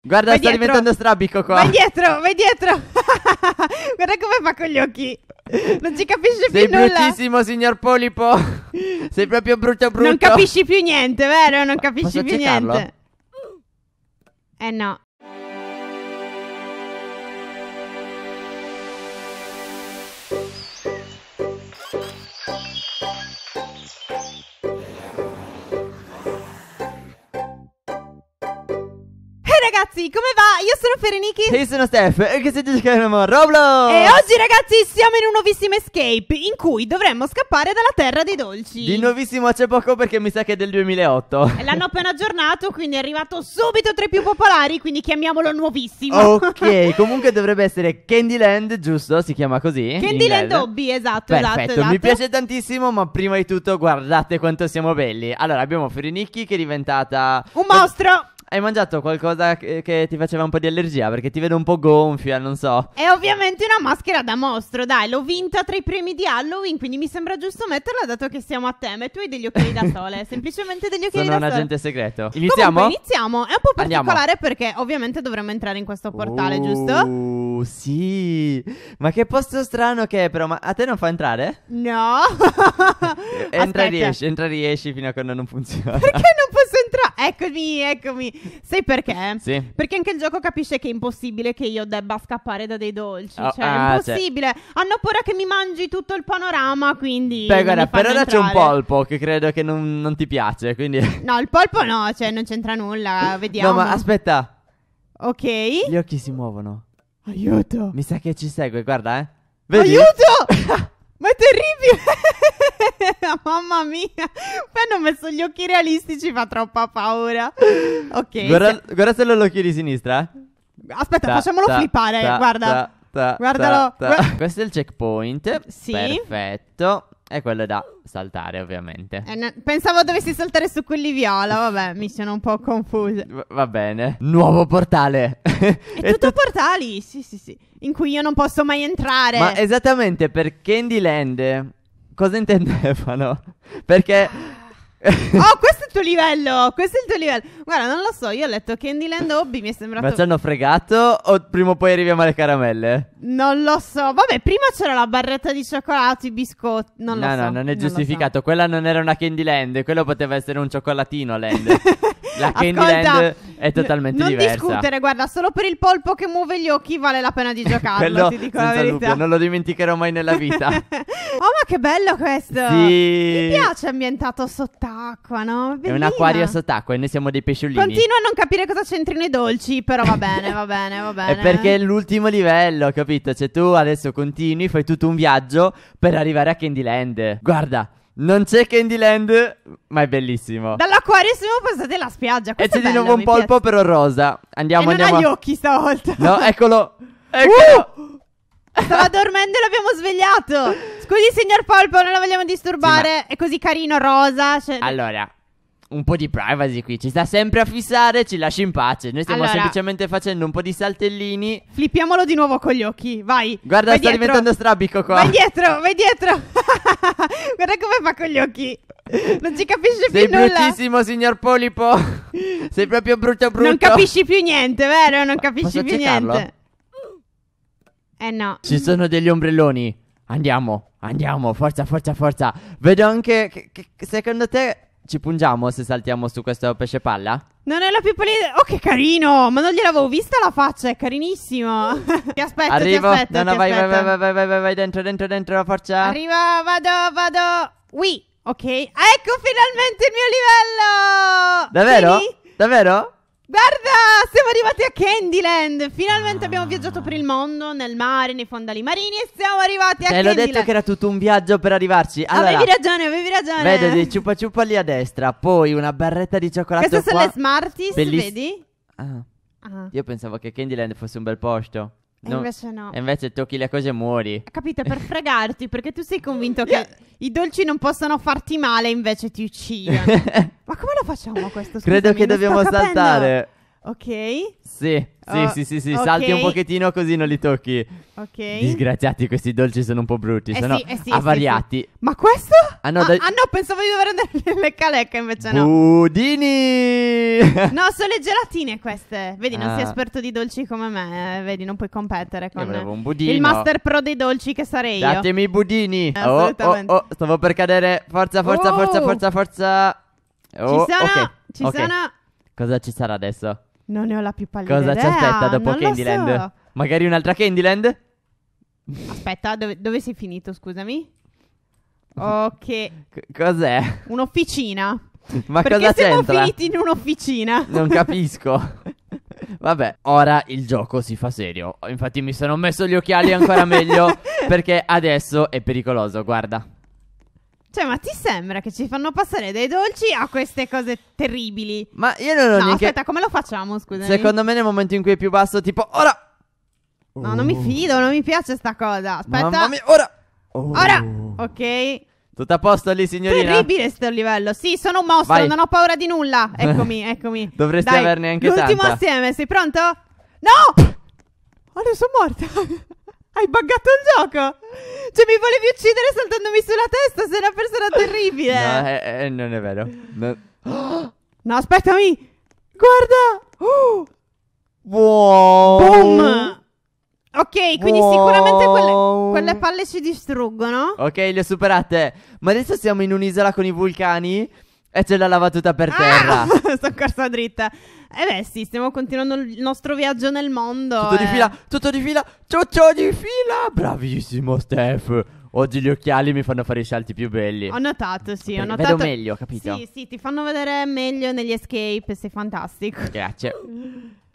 Guarda, vai sta dietro. diventando strabico qua. Vai dietro, vai dietro. Guarda come fa con gli occhi. Non ci capisce più nulla. Sei bruttissimo, signor Polipo. Sei proprio brutto brutto. Non capisci più niente, vero? Non capisci Posso più accecarlo? niente. Eh no. ragazzi, come va? Io sono Ferenichi E io sono Steph E che siete chiamiamo Roblox E oggi ragazzi siamo in un nuovissimo escape In cui dovremmo scappare dalla terra dei dolci Di nuovissimo c'è poco perché mi sa che è del 2008 eh, L'hanno appena aggiornato quindi è arrivato subito tra i più popolari Quindi chiamiamolo nuovissimo Ok, comunque dovrebbe essere Candyland, giusto? Si chiama così? Candyland Hobby, esatto, esatto Perfetto, esatto, esatto. mi piace tantissimo ma prima di tutto guardate quanto siamo belli Allora abbiamo Ferenicchi che è diventata... Un mostro! Hai mangiato qualcosa che, che, ti faceva un po' di allergia? Perché ti vedo un po' gonfia, non so. È ovviamente una maschera da mostro, dai, l'ho vinta tra i premi di Halloween, quindi mi sembra giusto metterla dato che siamo a tema e tu hai degli occhiali da sole, semplicemente degli occhiali Sono da sole. Sono un agente segreto. Iniziamo? Comunque, iniziamo, è un po' particolare Andiamo. perché ovviamente dovremmo entrare in questo portale, uh, giusto? sì. Ma che posto strano che è però, ma a te non fa entrare? No. entra e riesci, entra e riesci fino a quando non funziona. Perché non dentro. Eccomi, eccomi. Sai perché? Sì. Perché anche il gioco capisce che è impossibile che io debba scappare da dei dolci. Oh, cioè, ah, è cioè. impossibile. Cioè. Hanno paura che mi mangi tutto il panorama, quindi... Beh, guarda, per ora c'è un polpo che credo che non, non ti piace, quindi... No, il polpo no, cioè non c'entra nulla, vediamo. No, ma aspetta. Ok. Gli occhi si muovono. Aiuto. Mi sa che ci segue, guarda, eh. Vedi? Aiuto! Ma è terribile! Mamma mia! Poi hanno messo gli occhi realistici, fa troppa paura. Ok. Guarda, se... guarda solo l'occhio di sinistra. Eh. Aspetta, ta, facciamolo ta, flippare, ta, guarda. Ta, Guardalo. Questo è il checkpoint. Sì. Perfetto. E quello da saltare, ovviamente. Eh, no, pensavo dovessi saltare su quelli viola, vabbè, mi sono un po' confusa. V- va bene. Nuovo portale. è, tutto tu- portali, sì, sì, sì. In cui io non posso mai entrare. Ma esattamente per Candyland. Cosa intendevano? Perché oh, questo è il tuo livello. Questo è il tuo livello. Guarda, non lo so. Io ho letto Candyland Hobby. Mi è sembrato. Ma ci hanno fregato? O prima o poi arriviamo alle caramelle? Non lo so. Vabbè, prima c'era la barretta di cioccolato, i biscotti. Non no, lo so. No, no, non è non giustificato. So. Quella non era una Candyland. Quello poteva essere un cioccolatino land. la Candyland è totalmente non diversa. Non discutere, guarda, solo per il polpo che muove gli occhi vale la pena di giocarlo, Quello, ti dico la verità. Dubbio, non lo dimenticherò mai nella vita. oh, ma che bello questo! Sì. Mi piace ambientato sott'acqua sott'acqua, no? Bellina. È un acquario sott'acqua e noi siamo dei pesciolini. Continuo a non capire cosa c'entrino i dolci, però va bene, va bene, va bene. È perché è l'ultimo livello, capito? Cioè tu adesso continui, fai tutto un viaggio per arrivare a Candyland. Guarda, non c'è Candyland, ma è bellissimo. Dall'acquario siamo passati alla spiaggia. Questo e c'è di nuovo un polpo, piace. però rosa. Andiamo, e non andiamo. Non ha gli occhi stavolta. No, eccolo. Eccolo. Uh! Stava dormendo e l'abbiamo svegliato. Così, signor Polpo, non la vogliamo disturbare. Sì, ma... È così carino, rosa. Cioè... Eh. Allora, un po' di privacy qui. Ci sta sempre a fissare, ci lascia in pace. Noi stiamo allora, semplicemente facendo un po' di saltellini. Flippiamolo di nuovo con gli occhi, vai. Guarda, vai sta dietro. diventando strabico qua. Vai dietro, vai dietro. Guarda come fa con gli occhi. Non ci capisce più nulla. Sei bruttissimo, signor Polipo. Sei proprio brutto brutto. Non capisci più niente, vero? Non capisci più cercarlo? niente. Eh no. Ci sono degli ombrelloni. Andiamo. Andiamo, forza, forza, forza. Vedo anche. Che, che, secondo te ci pungiamo se saltiamo su questo pesce palla? Non è la più pallida. Oh, che carino! Ma non gliel'avevo vista la faccia, è carinissimo. ti aspetto, Arrivo. ti aspetto. No, no, vai, aspetto. vai, vai, vai, vai, vai, vai, dentro, dentro, dentro, forza. Arriva, vado, vado. Oui, ok. Ah, ecco finalmente il mio livello. Davvero? Vedi? Davvero? Guarda, siamo arrivati a Candyland. Finalmente abbiamo viaggiato per il mondo, nel mare, nei fondali marini e siamo arrivati a Candyland. Te l'ho detto che era tutto un viaggio per arrivarci. Allora, avevi ragione, avevi ragione. Vedo dei ciupa ciupa lì a destra, poi una barretta di cioccolato Queste qua. sono le Smarties, Belliss- vedi? Ah, Ah. Io pensavo che Candyland fosse un bel posto. E invece no. E invece tocchi le cose e muori. Capito? Per fregarti, perché tu sei convinto che i dolci non possono farti male, invece ti uccidono. Ma come lo facciamo questo? Scusami, Credo che dobbiamo saltare. Ok. Sì, sì, oh, sì, sì, sì. Okay. salti un pochettino così non li tocchi. Ok. Disgraziati, questi dolci sono un po' brutti, eh sono sì, eh sì, eh avariati. Sì, Ma questo? Ah no, ah, da... ah, no pensavo di dover andare le calecca invece no. Budini! no, sono le gelatine queste. Vedi, non sei esperto ah. di dolci come me, eh. vedi, non puoi competere con me. un il master pro dei dolci che sarei io. Datemi i budini. Eh, oh, oh, oh, stavo per cadere. Forza, forza, oh. forza, forza, forza. Oh, ci sono, okay. ci okay. sono. Cosa ci sarà adesso? Non ne ho la più pallida Cosa idea. ci aspetta dopo non Candyland? So. Magari un'altra Candyland? Aspetta, dove, dove sei finito, scusami? Ok. C- cos'è? Un'officina. Ma Perché cosa siamo finiti in un'officina. Non capisco. Vabbè, ora il gioco si fa serio. Infatti mi sono messo gli occhiali ancora meglio perché adesso è pericoloso, guarda. Cioè, ma ti sembra che ci fanno passare dai dolci a queste cose terribili? Ma io non ho No, neanche... aspetta, come lo facciamo, scusa? Secondo me nel momento in cui è più basso, tipo, ora! No, non mi oh. fido, non mi piace sta cosa. Aspetta. Mamma mia, ora! Oh. Ora! Ok. Tutto a posto lì, signorina? Terribile sto livello. Sì, sono un mostro, Vai. non ho paura di nulla. Eccomi, eccomi. Dovresti Dai, averne anche l'ultimo tanta. assieme, sei pronto? No! Adesso sono morta. Hai buggato il gioco. Cioè, mi volevi uccidere saltandomi sulla testa. Sei una persona terribile. No, eh, eh, non è vero. No, no aspettami. Guarda. Oh. Wow. Boom. Ok, quindi wow. sicuramente quelle, quelle, palle ci distruggono. Ok, le ho superate. Ma adesso siamo in un'isola con i vulcani. E c'è la lava tutta per ah! terra. Ah, sono corsa dritta. Eh beh, sì, stiamo continuando il nostro viaggio nel mondo. Tutto eh. di fila, tutto di fila, tutto di fila. Bravissimo, Steph. Oggi gli occhiali mi fanno fare i salti più belli. Ho notato, sì, ho notato. Vedo meglio, capito? Sì, sì, ti fanno vedere meglio negli escape, sei fantastico. Grazie.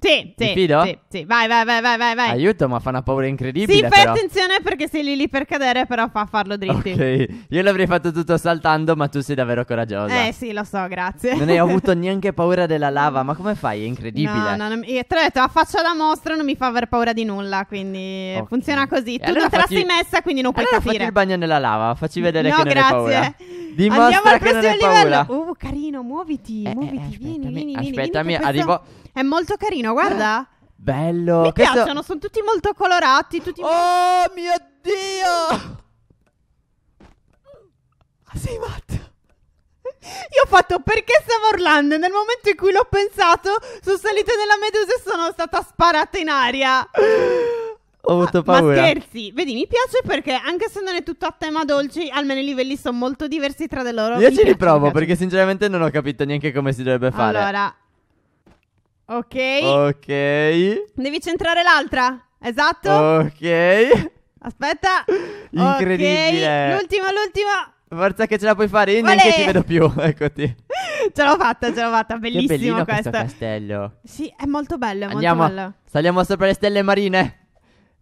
Sì, sì, sì, sì, Vai, vai, vai, vai, vai. Aiuto, ma fa una paura incredibile. Sì, fai però. attenzione perché sei lì lì per cadere, però fa farlo dritti. Ok, io l'avrei fatto tutto saltando, ma tu sei davvero coraggiosa. Eh sì, lo so, grazie. Non hai avuto neanche paura della lava, ma come fai? È incredibile. No, no, no io, tra l'altro a faccia da mostra non mi fa aver paura di nulla, quindi okay. funziona così. E tu allora non te la sei messa, quindi non puoi allora capire. Fatti il bagno nella lava, facci vedere no, che non grazie. hai paura. Dimostra Andiamo al prossimo livello. Uh, carino, muoviti, eh, eh muoviti, eh, vieni, vieni, vieni. Aspettami, vieni, arrivo... Questo... È molto carino, guarda. Eh, bello. Mi questo... piacciono, sono tutti molto colorati. Tutti oh mio Dio! Sei matto. Io ho fatto perché stavo urlando nel momento in cui l'ho pensato sono salita nella medusa e sono stata sparata in aria. Ho avuto paura. Ma scherzi, vedi, mi piace perché anche se non è tutto a tema dolci, almeno i livelli sono molto diversi tra di loro. Io ci piace, riprovo perché sinceramente non ho capito neanche come si dovrebbe fare. Allora, Ok. Ok. Devi centrare l'altra. Esatto. Ok. Aspetta. Incredibile. Okay. L'ultima, l'ultima. Forza che ce la puoi fare, io Olè. neanche ti vedo più, eccoti. ce l'ho fatta, ce l'ho fatta, bellissimo questo. questo castello. Sì, è molto bello, è Andiamo, molto bello. Saliamo sopra le stelle marine.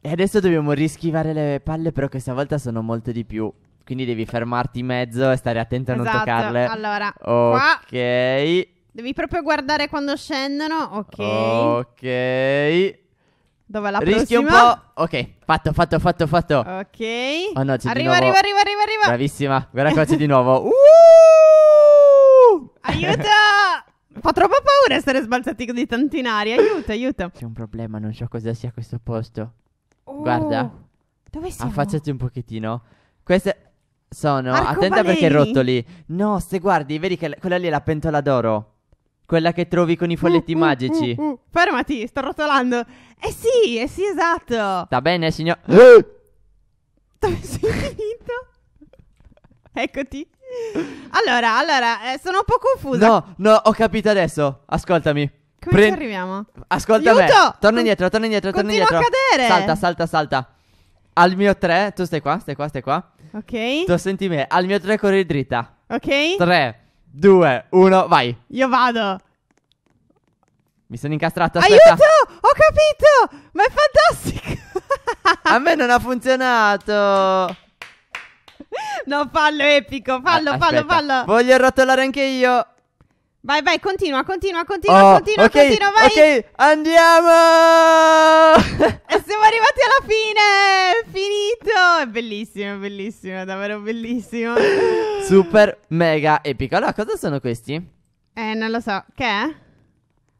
E adesso dobbiamo rischivare le palle, però questa volta sono molto di più. Quindi devi fermarti in mezzo e stare attento a esatto. non toccarle. Allora, ok. Qua. Devi proprio guardare quando scendono. Ok. Ok. Dove la Rischi prossima? un po'. Ok, fatto, fatto, fatto, fatto. Ok. Oh no, c'è arriva, arriva, arriva, arriva, arriva. Bravissima. Guarda qua c'è di nuovo. Uh! Aiuto! Fa troppa paura essere sbalzati di tanto in aria. Aiuto, aiuto. C'è un problema, non so cosa sia questo posto. Oh, Guarda. Dove siamo? Affacciati un pochettino. Queste sono. Arcobaleni. Attenta perché è rotto lì. No, se guardi, vedi che quella lì è la pentola d'oro. Quella che trovi con i folletti mm, mm, magici. Uh, uh, uh. Fermati, sto rotolando. Eh sì, eh sì, esatto. Va bene, signor. Dove sei finito? Eccoti. Allora, allora, eh, sono un po' confusa. No, no, ho capito adesso. Ascoltami. Come Pre- ci arriviamo? Ascolta me. Torna indietro, torna indietro, torna indietro. Continua indietro. a cadere. Salta, salta, salta. Al mio tre, tu stai qua, stai qua, stai qua. Ok. Tu senti me. Al mio tre corri dritta. Ok. Tre. 2, 1, vai. Io vado. Mi sono incastrato. Aspetta. Aiuto! Ho capito! Ma è fantastico! A me non ha funzionato. No, fallo epico. Fallo, ah, fallo, fallo. Voglio arrotolare anche io. Vai, vai, continua, continua, continua, oh, continua, okay, continua, vai. Ok, andiamo! e siamo arrivati alla fine! Finito! È bellissimo, bellissimo, davvero bellissimo. Super, mega, epico. Allora, cosa sono questi? Eh, non lo so. Che è?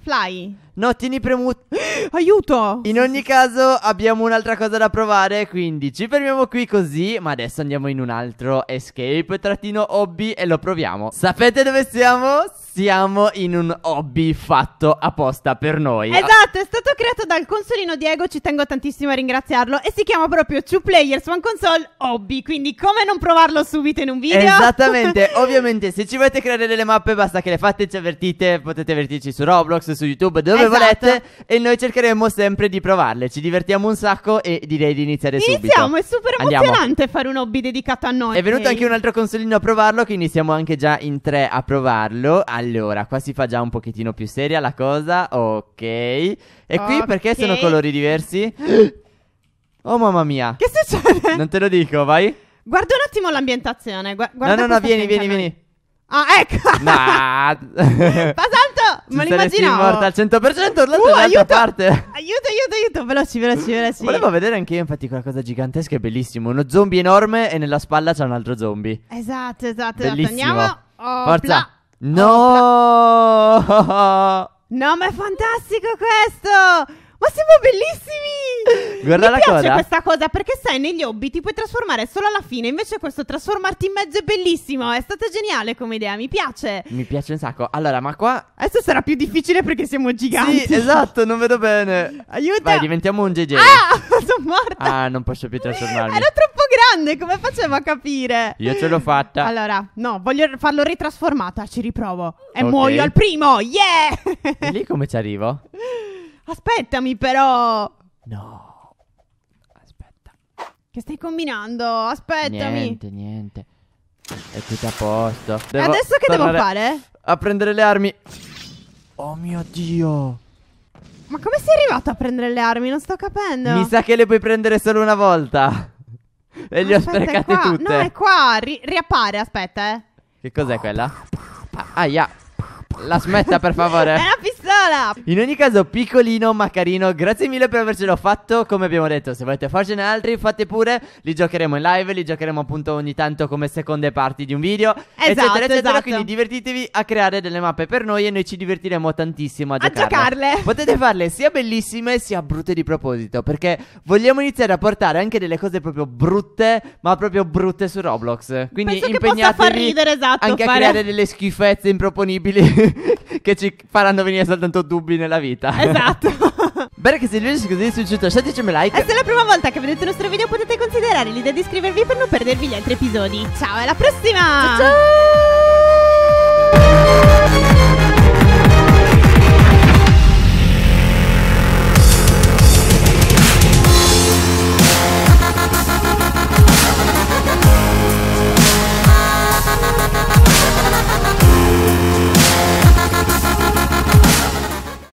Fly. No, tieni premuto. Aiuto! In ogni caso abbiamo un'altra cosa da provare, quindi ci fermiamo qui così, ma adesso andiamo in un altro escape trattino hobby e lo proviamo. Sapete dove siamo? Siamo in un hobby fatto apposta per noi. Esatto, è stato creato dal consolino Diego, ci tengo tantissimo a ringraziarlo e si chiama proprio Two Players One Console Hobby, quindi come non provarlo subito in un video? Esattamente, ovviamente se ci volete creare delle mappe basta che le fate e ci avvertite, potete avvertirci su Roblox, su YouTube, dove consapevolezze esatto. e noi cercheremo sempre di provarle. Ci divertiamo un sacco e direi di iniziare Iniziamo, subito. Iniziamo, è super emozionante Andiamo. fare un hobby dedicato a noi. È venuto okay. anche un altro consolino a provarlo, che iniziamo anche già in tre a provarlo. Allora, qua si fa già un pochettino più seria la cosa, ok. E okay. qui perché sono colori diversi? Oh mamma mia. Che succede? Non te lo dico, vai. Guarda un attimo l'ambientazione. Gua- no, no, no, vieni, vieni, vieni. Ah, ecco. Nah. Ci me lo immaginavo. morta al 100%, l'altra uh, aiuto, parte. Aiuto, aiuto, aiuto, veloci, veloci, veloci. Volevo vedere anche io, infatti, quella cosa gigantesca, è bellissimo. Uno zombie enorme e nella spalla c'è un altro zombie. Esatto, esatto, esatto. bellissimo. esatto. Andiamo. Forza. Bla. No! No, ma è fantastico questo! Ma siamo bellissimi! Guarda Mi la piace coda. questa cosa perché sai, negli hobby ti puoi trasformare solo alla fine. Invece, questo trasformarti in mezzo è bellissimo. È stata geniale come idea, mi piace. Mi piace un sacco. Allora, ma qua. Adesso sarà più difficile perché siamo giganti. Sì, esatto, non vedo bene. Aiuto! Vai, diventiamo un GG. Ah, sono morta. Ah, non posso più trasformarmi. Era troppo grande, come facevo a capire? Io ce l'ho fatta. Allora, no, voglio farlo ritrasformata, ci riprovo. E okay. muoio al primo, yeah! E lì come ci arrivo? Aspettami però. No. Aspetta. Che stai combinando? Aspettami. Niente, niente. È tutto a posto. E adesso che devo fare? A prendere le armi. Oh mio Dio. Ma come sei arrivato a prendere le armi? Non sto capendo. Mi sa che le puoi prendere solo una volta. e le ho sprecate tutte. No, è qua. Ri riappare, aspetta, eh. Che cos'è quella? Aia. La smetta, per favore. è una pistola parola! In ogni caso, piccolino ma carino, grazie mille per avercelo fatto. Come abbiamo detto, se volete farcene altri, fate pure. Li giocheremo in live, li giocheremo appunto ogni tanto come seconde parti di un video. Esatto, eccetera, eccetera. Esatto. Quindi divertitevi a creare delle mappe per noi e noi ci divertiremo tantissimo a, a giocarle. Potete farle sia bellissime sia brutte di proposito, perché vogliamo iniziare a portare anche delle cose proprio brutte, ma proprio brutte su Roblox. Quindi Penso impegnatevi far ridere, esatto, anche fare... a creare delle schifezze improponibili che ci faranno venire soltanto soltanto dubbi nella vita. Esatto. Bene che se il video ci così sui 116 me like. E se è la prima volta che vedete il nostro video potete considerare l'idea di iscrivervi per non perdervi gli altri episodi. Ciao, alla prossima! ciao! ciao!